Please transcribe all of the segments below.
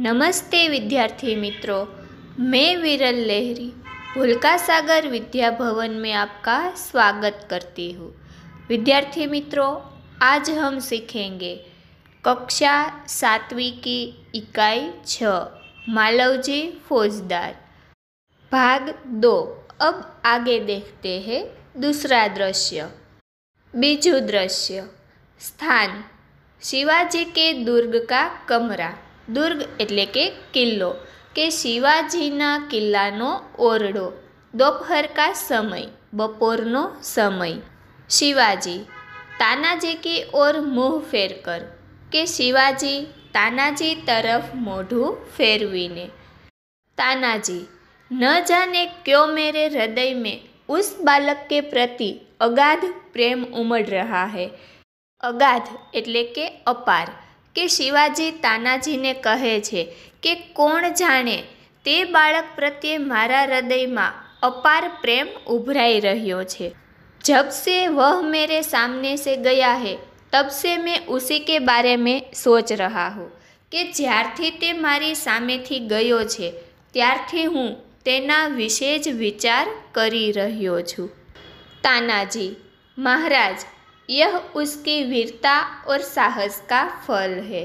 नमस्ते विद्यार्थी मित्रों मैं विरल लहरी भूलका सागर विद्या भवन में आपका स्वागत करती हूँ विद्यार्थी मित्रों आज हम सीखेंगे कक्षा सातवीं की इकाई छ मालवजी फौजदार भाग दो अब आगे देखते हैं दूसरा दृश्य बीजू दृश्य स्थान शिवाजी के दुर्ग का कमरा दुर्ग એટલે કે કિલ્લો કે शिवाजी ના કિલ્લાનો ઓરડો બપોર કા સમય બપોરનો સમય शिवाजी તાનાજી કે ઓર મોહ ફેરકર કે शिवाजी તાનાજી તરફ મોઢું ફેરવીને તાનાજી ન જાને ક્યો મેરે હૃદય મે ઉસ બાળક કે પ્રતિ અગાધ પ્રેમ ઉમળ રહા હૈ અગાધ એટલે કે અપાર કે શિવાજી તાનાજીને કહે છે કે કોણ જાણે તે બાળક પ્રત્યે મારા હૃદયમાં અપાર પ્રેમ ઉભરાઈ રહ્યો છે જબસે વહ મેરે સામને સે ગયા હે તબસે મેં ઉસી કે બારે મેં સોચ રહા હું કે જ્યારથી તે મારી સામેથી ગયો છે ત્યારથી હું તેના વિશે જ વિચાર કરી રહ્યો છું તાનાજી મહારાજ यह उसकी वीरता और साहस का फल है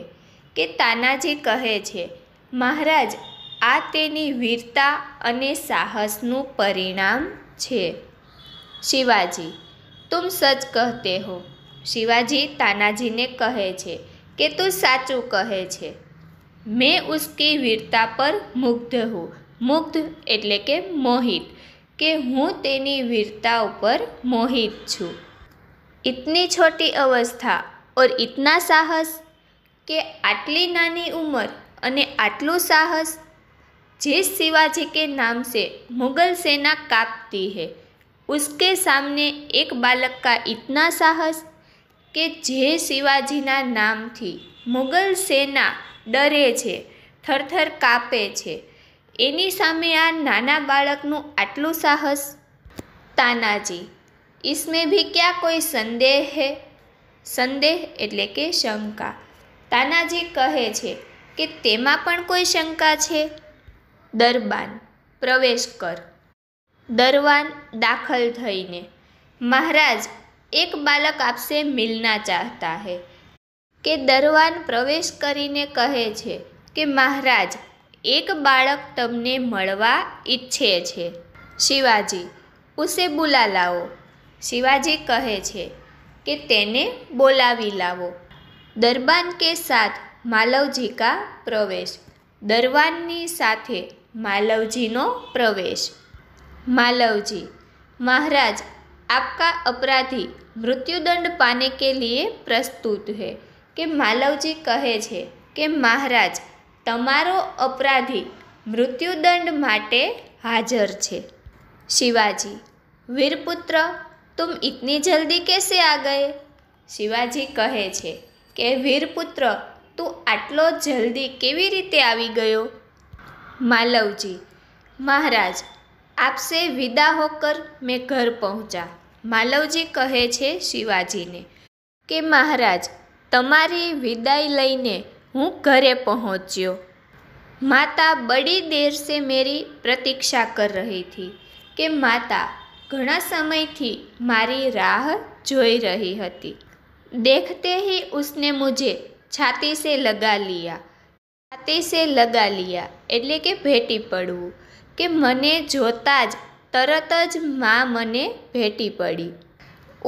કે તાનાજી કહે છે મહારાજ આ તેની વીરતા અને સાહસનું પરિણામ છે શિવાજી તુમ સચ કહેતે હો શિવાજી તાનાજીને કહે છે કે તું સાચું કહે છે મેં ઉસકી વીરતા પર મુગ્ધ હું મુગ્ધ એટલે કે મોહિત કે હું તેની વીરતા ઉપર મોહિત છું ઇતની છોટી અવસ્થા ઓર ઇતના સાહસ કે આટલી નાની ઉંમર અને આટલું સાહસ જે શિવાજી કે નામ સે મુગલ સેના કાપતી હૈ ઉસકે સામને એક બાલક કા ઇતના સાહસ કે જે શિવાજીના નામથી મુગલ સેના ડરે છે થરથર કાપે છે એની સામે આ નાના બાળકનું આટલું સાહસ તાનાજી इसमें भी क्या कोई સંદેહ હે સંદેહ એટલે કે શંકા તાનાજી કહે છે કે તેમાં પણ કોઈ શંકા છે દરબાન પ્રવેશ કર દરવાન દાખલ થઈને મહારાજ એક બાલક આપસે મિલના ચાહતા હે કે દરવાન પ્રવેશ કરીને કહે છે કે મહારાજ એક બાળક તમને મળવા ઈચ્છે છે શિવાજી ઉસે બુલા લાવો શિવાજી કહે છે કે તેને બોલાવી લાવો દરબાન કે સાથ માલવજી કા પ્રવેશ દરબારની સાથે માલવજીનો પ્રવેશ માલવજી મહારાજ આપકા અપરાધી મૃત્યુદંડ પાને કે લીએ પ્રસ્તુત હે કે માલવજી કહે છે કે મહારાજ તમારો અપરાધી મૃત્યુદંડ માટે હાજર છે શિવાજી વીરપુત્ર તુમ ઇતની જલ્દી કેસે આ ગયે શિવાજી કહે છે કે વીરપુત્ર તું આટલો જલ્દી કેવી રીતે આવી ગયો માલવજી મહારાજ આપસે વિદા હોકર મેં ઘર પહોંચ્યા માલવજી કહે છે શિવાજીને કે મહારાજ તમારી વિદાય લઈને હું ઘરે પહોંચ્યો માતા બડી દેર સે મેરી પ્રતીક્ષા કર રહી હતી કે માતા ઘણા સમયથી મારી રાહ જોઈ રહી હતી દેખતે હી ઉસને મુજે છાતી સે લગા લિયા છાતી સે લગા લિયા એટલે કે ભેટી પડવું કે મને જોતાં જ તરત જ મા મને ભેટી પડી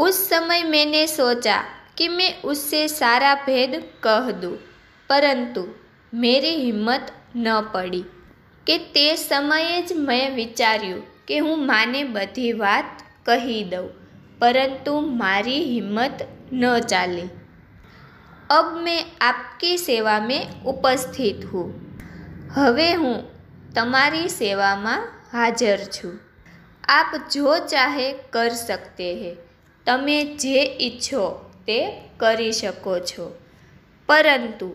ઉસ સમય મેને સોચા કે મેં ઉસે સારા ભેદ કહ દું પરંતુ મેરી હિંમત ન પડી કે તે સમયે જ મેં વિચાર્યું कि हूँ मैने बधी बात कही दू परंतु मारी हिम्मत न चाले अब मैं आपकी सेवा में उपस्थित हूँ हवे हूँ तमारी सेवा में हाजर छू आप जो चाहे कर सकते हैं तमें जे इच्छो ते करी सको छो परंतु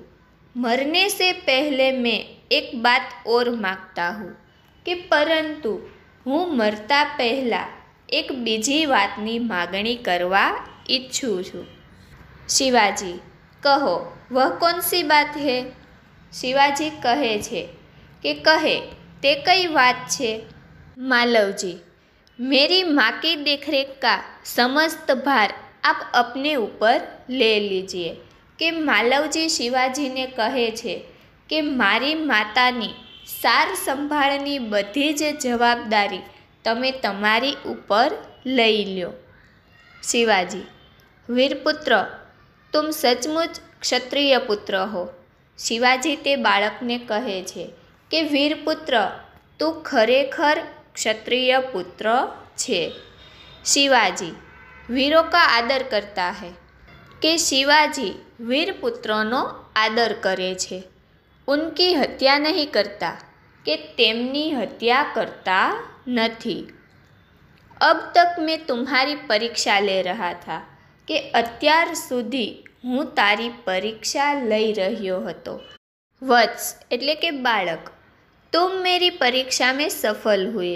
मरने से पहले मैं एक बात और मांगता हूँ कि परंतु હું મરતા પહેલાં એક બીજી વાતની માગણી કરવા ઈચ્છું છું શિવાજી કહો વહ કોન સી બાત હે શિવાજી કહે છે કે કહે તે કઈ વાત છે માલવજી મેરી માકી દેખરેખ કા સમસ્ત ભાર આપ અપને ઉપર લે લીજીએ કે માલવજી શિવાજીને કહે છે કે મારી માતાની સાર સંભાળની બધી જ જવાબદારી તમે તમારી ઉપર લઈ લ્યો શિવાજી વીરપુત્ર તુમ સચમુચ ક્ષત્રિય પુત્ર હો શિવાજી તે બાળકને કહે છે કે વીરપુત્ર તું ખરેખર ક્ષત્રિય પુત્ર છે શિવાજી વીરો કા આદર કરતા હૈ કે શિવાજી વીરપુત્રનો આદર કરે છે ઉનકી હત્યા નહીં કરતા કે તેમની હત્યા કરતા નથી અબ તક મેં તુમ્હારી પરીક્ષા લે રહ્યા થા કે અત્યાર સુધી હું તારી પરીક્ષા લઈ રહ્યો હતો વત્સ એટલે કે બાળક તું મારી પરીક્ષા મેં સફળ હુએ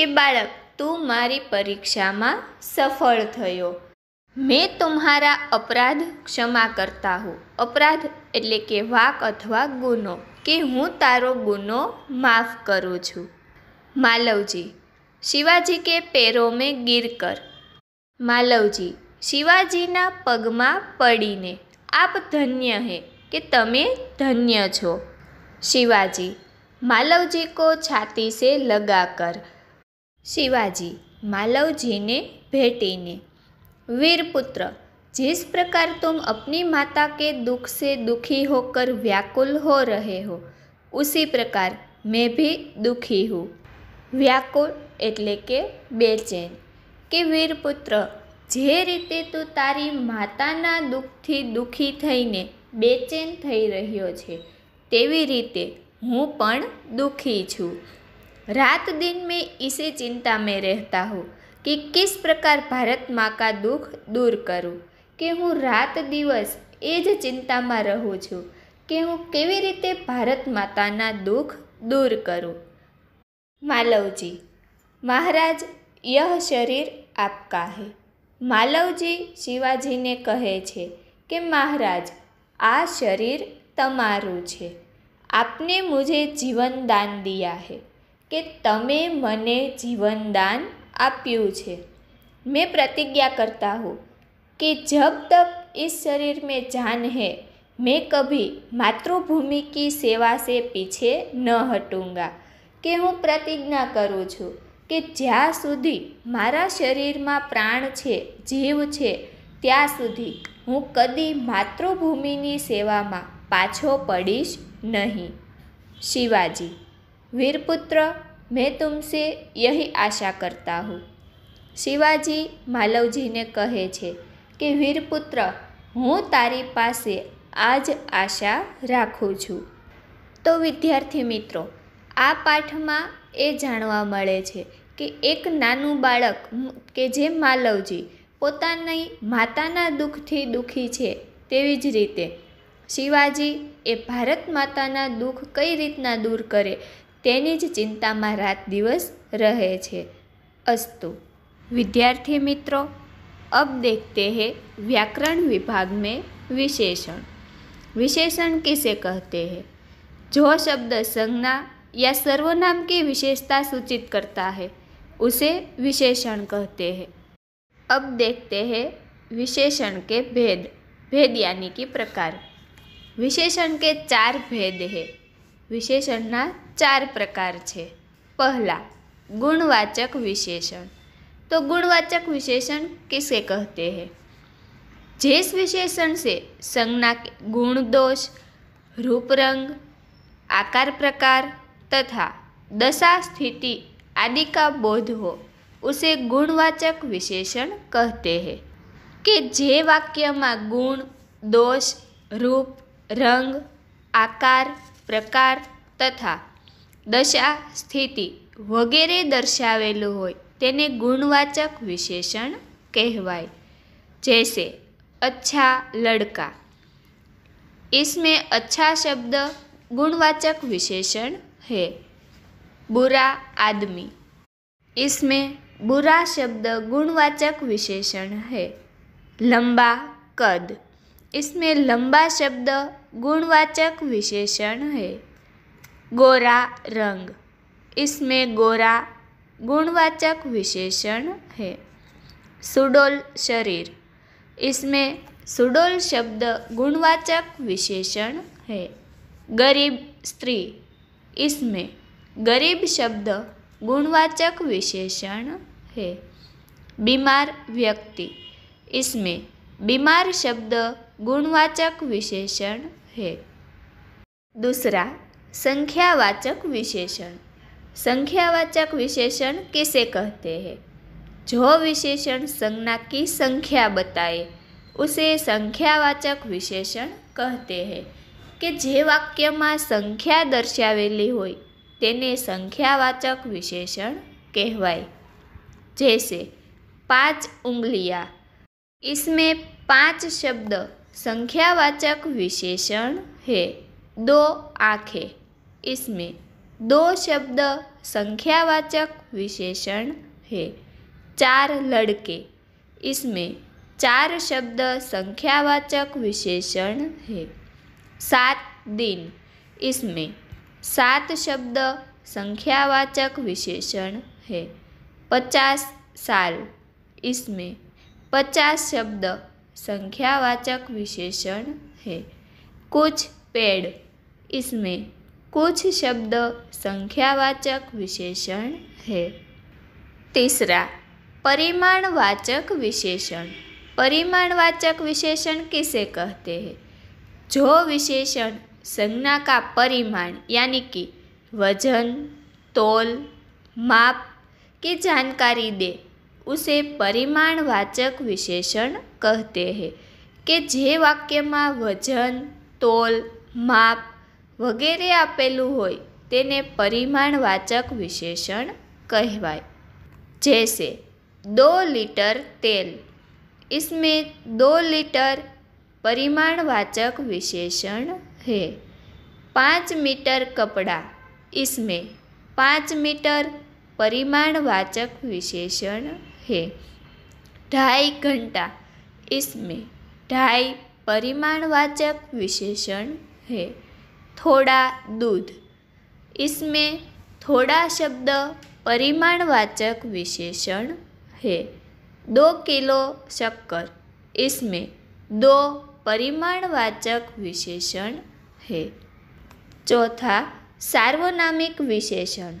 કે બાળક તું મારી પરીક્ષામાં સફળ થયો મેં તુમ્હારા અપરાધ ક્ષમા કરતા હું અપરાધ એટલે કે વાક અથવા ગુનો કે હું તારો ગુનો માફ કરું છું માલવજી શિવાજી કે પેરો મેં ગીર કર માલવજી શિવાજીના પગમાં પડીને આપ ધન્ય હે કે તમે ધન્ય છો શિવાજી માલવજી કો છાતી સે લગા કર શિવાજી માલવજીને ભેટીને વીરપુત્ર जिस प्रकार तुम अपनी माता के दुख से दुखी होकर व्याकुल हो रहे हो उसी प्रकार मैं भी दुखी हूँ વ્યાકુળ એટલે કે બેચેન કે વીરપુત્ર જે રીતે તું તારી માતાના દુઃખથી દુઃખી થઈને બેચેન થઈ રહ્યો છે તેવી રીતે હું પણ દુઃખી છું રાત દિન મેં ઇસી ચિંતા મેં રહેતા હું कि किस प्रकार भारत माँ का दुख दूर करूं કે હું રાત દિવસ એ જ ચિંતામાં રહું છું કે હું કેવી રીતે ભારત માતાના દુઃખ દૂર કરું માલવજી મહારાજ યહ શરીર આપકા હે માલવજી શિવાજીને કહે છે કે મહારાજ આ શરીર તમારું છે આપને મુજે જીવન દાન દિયા હે કે તમે મને જીવન દાન આપ્યું છે મેં પ્રતિજ્ઞા કરતા હું કે જબ તક इस શરીર મેં જાન હૈ મેં કભી માતૃભૂમિ કી સેવા સે પીછે ન હટુંગા કે હું પ્રતિજ્ઞા કરું છું કે જ્યાં સુધી મારા શરીરમાં પ્રાણ છે જીવ છે ત્યાં સુધી હું કદી માતૃભૂમિની સેવામાં પાછો પડીશ નહીં શિવાજી વીરપુત્ર મેં તુમસે યહી આશા કરતા હું શિવાજી માલવજીને કહે છે કે વીરપુત્ર હું તારી પાસે આ જ આશા રાખું છું તો વિદ્યાર્થી મિત્રો આ પાઠમાં એ જાણવા મળે છે કે એક નાનું બાળક કે જે માલવજી પોતાની માતાના દુઃખથી દુઃખી છે તેવી જ રીતે શિવાજી એ ભારત માતાના દુઃખ કઈ રીતના દૂર કરે તેની જ ચિંતામાં રાત દિવસ રહે છે અસ્તુ વિદ્યાર્થી મિત્રો अब देखते हैं व्याकरण विभाग में विशेषण विशेषण किसे कहते हैं जो शब्द संज्ञा या सर्वनाम की विशेषता सूचित करता है उसे विशेषण कहते हैं अब देखते हैं विशेषण के भेद भेद यानी कि प्रकार विशेषण के चार भेद है विशेषण ना चार प्रकार છે पहला गुणवाचक विशेषण तो गुणवाचक विशेषण किसे कहते हैं जिस विशेषण से संज्ञा के गुण दोष रूप रंग आकार प्रकार तथा दशा स्थिति आदि का बोध हो उसे गुणवाचक विशेषण कहते हैं कि जे वाक्य में गुण दोष रूप रंग आकार प्रकार तथा दशा स्थिति વગેરે દર્શાવેલું हो तेने गुणवाचक विशेषण कहवाय जैसे अच्छा लड़का इसमें अच्छा शब्द गुणवाचक विशेषण है बुरा आदमी इसमें बुरा शब्द गुणवाचक विशेषण है लंबा कद इसमें लंबा शब्द गुणवाचक विशेषण है गोरा रंग इसमें गोरा गुणवाचक विशेषण है सुडोल शरीर इसमें सुडोल शब्द गुणवाचक विशेषण है गरीब स्त्री इसमें गरीब शब्द गुणवाचक विशेषण है बीमार व्यक्ति इसमें बीमार शब्द गुणवाचक विशेषण है दूसरा संख्यावाचक विशेषण संख्यावाचक विशेषण किसे कहते हैं जो विशेषण संज्ञा की संख्या बताए उसे संख्यावाचक विशेषण कहते हैं कि जे वाक्य में संख्या दर्शाली होने संख्यावाचक विशेषण कहवाय जैसे पांच उंगलिया इसमें पांच शब्द संख्यावाचक विशेषण है दो आँखें इसमें दो शब्द संख्यावाचक विशेषण है चार लड़के इसमें चार शब्द संख्यावाचक विशेषण है सात दिन इसमें सात शब्द संख्यावाचक विशेषण है पचास साल इसमें पचास शब्द संख्यावाचक विशेषण है कुछ पेड़ इसमें कुछ शब्द संख्यावाचक विशेषण है तीसरा परिमाणवाचक विशेषण परिमाणवाचक विशेषण किसे कहते हैं जो विशेषण संज्ञा का परिमाण यानी कि वजन तोल माप की जानकारी दे उसे परिमाणवाचक विशेषण कहते हैं कि जे वाक्यમાં વજન तोल माप વગેરે આપેલું હોય તેને પરિમાણવાચક વિશેષણ કહેવાય જૈસે દો લિટર તેલ इसमें दो लीटर परिमाणवाचक विशेषण है पाँच मीटर कपड़ा इसमें पाँच मीटर परिमाणवाचक विशेषण है ढाई घंटा इसमें ढाई परिमाणवाचक विशेषण है थोड़ा दूध इसमें थोड़ा शब्द परिमाणवाचक विशेषण है दो किलो शक्कर इसमें दो परिमाणवाचक विशेषण है चौथा सार्वनामिक विशेषण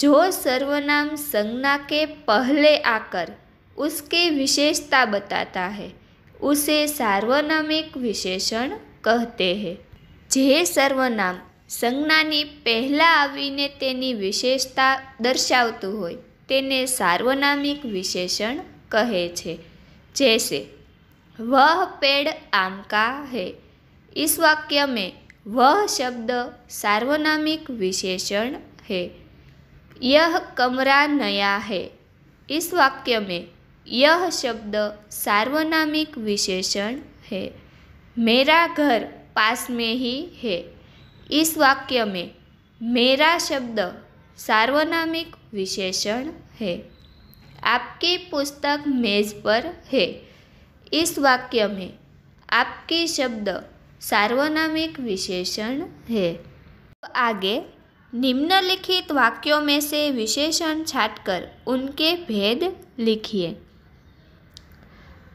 जो सर्वनाम संज्ञा के पहले आकर उसके विशेषता बताता है उसे सार्वनामिक विशेषण कहते हैं जे सर्वनाम संज्ञा પહેલાં આવીને તેની વિશેષતા દર્શાવતું હોય તેને સાર્વનામિક વિશેષણ કહે છે જૈસે વહ પેડ આમકા इस वाक्य में वह शब्द सार्वनामिक विशेषण है यह कमरा नया है इस वाक्य में यह शब्द सार्वनामिक विशेषण है मेरा घर पास में ही है इस वाक्य में मेरा शब्द सार्वनामिक विशेषण है आपकी पुस्तक मेज पर है इस वाक्य में आपकी शब्द सार्वनामिक विशेषण है आगे निम्नलिखित वाक्यों में से विशेषण छाटकर उनके भेद लिखिए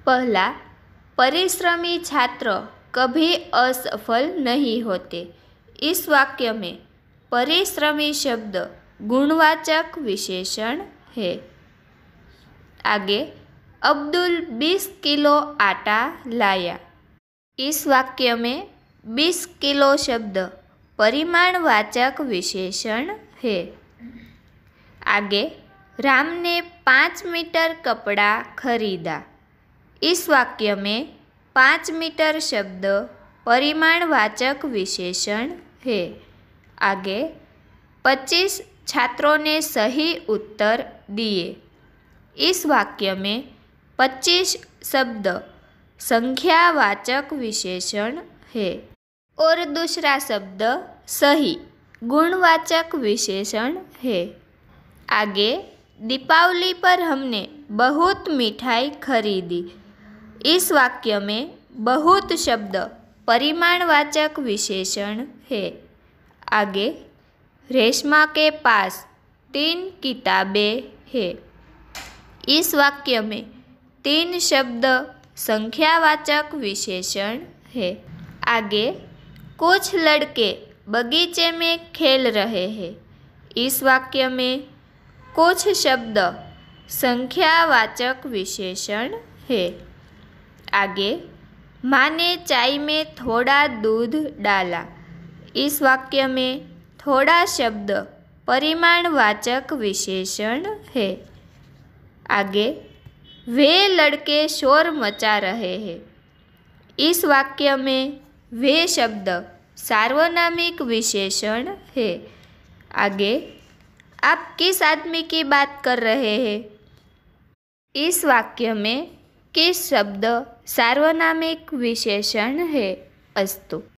पहला परिश्रमी छात्र कभी असफल नहीं होते इस वाक्य में परिश्रमी शब्द गुणवाचक विशेषण है आगे अब्दुल 20 किलो आटा लाया इस वाक्य में 20 किलो शब्द परिमाणवाचक विशेषण है आगे राम ने पाँच मीटर कपड़ा खरीदा इस वाक्य में पाँच मीटर शब्द परिमाणवाचक विशेषण है आगे पच्चीस छात्रों ने सही उत्तर दिए इस वाक्य में पच्चीस शब्द संख्यावाचक विशेषण है और दूसरा शब्द सही गुणवाचक विशेषण है आगे दीपावली पर हमने बहुत मिठाई खरीदी इस वाक्य में बहुत शब्द परिमाणवाचक विशेषण है आगे रेशमा के पास तीन किताबें हैं इस वाक्य में तीन शब्द संख्यावाचक विशेषण है आगे कुछ लड़के बगीचे में खेल रहे हैं इस वाक्य में कुछ शब्द संख्यावाचक विशेषण है आगे माँ ने चाय में थोड़ा दूध डाला इस वाक्य में थोड़ा शब्द परिमाणवाचक विशेषण है आगे वे लड़के शोर मचा रहे हैं इस वाक्य में वे शब्द सार्वनामिक विशेषण है आगे आप किस आदमी की बात कर रहे हैं इस वाक्य में किस शब्द सार्वनामिक विशेषण हे असतो